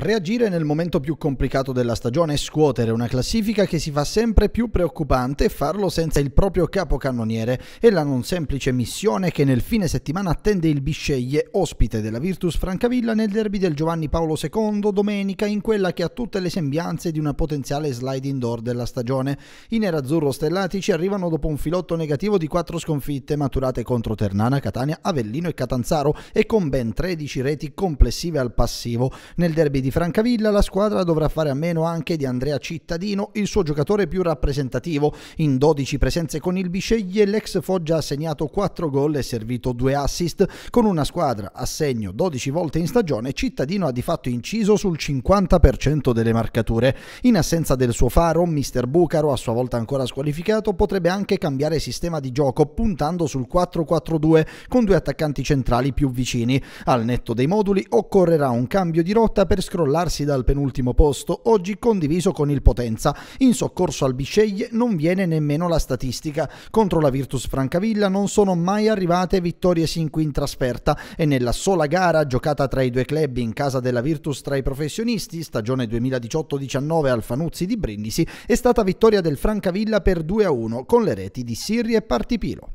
Reagire nel momento più complicato della stagione e scuotere una classifica che si fa sempre più preoccupante e farlo senza il proprio capocannoniere è la non semplice missione che nel fine settimana attende il Bisceglie, ospite della Virtus Francavilla nel derby del Giovanni Paolo II domenica in quella che ha tutte le sembianze di una potenziale sliding door della stagione. I nerazzurro stellatici arrivano dopo un filotto negativo di quattro sconfitte maturate contro Ternana, Catania, Avellino e Catanzaro e con ben 13 reti complessive al passivo. Nel derby di di Francavilla la squadra dovrà fare a meno anche di Andrea Cittadino, il suo giocatore più rappresentativo. In 12 presenze con il Bisceglie l'ex Foggia ha segnato 4 gol e servito 2 assist. Con una squadra a segno 12 volte in stagione, Cittadino ha di fatto inciso sul 50% delle marcature. In assenza del suo faro, Mister Bucaro, a sua volta ancora squalificato, potrebbe anche cambiare sistema di gioco puntando sul 4-4-2 con due attaccanti centrali più vicini. Al netto dei moduli occorrerà un cambio di rotta per scrollare scrollarsi dal penultimo posto, oggi condiviso con il Potenza. In soccorso al Bisceglie non viene nemmeno la statistica. Contro la Virtus Francavilla non sono mai arrivate vittorie sin qui in trasferta e nella sola gara giocata tra i due club in casa della Virtus tra i professionisti, stagione 2018-19 al Fanuzzi di Brindisi, è stata vittoria del Francavilla per 2-1 con le reti di Sirri e Partipilo.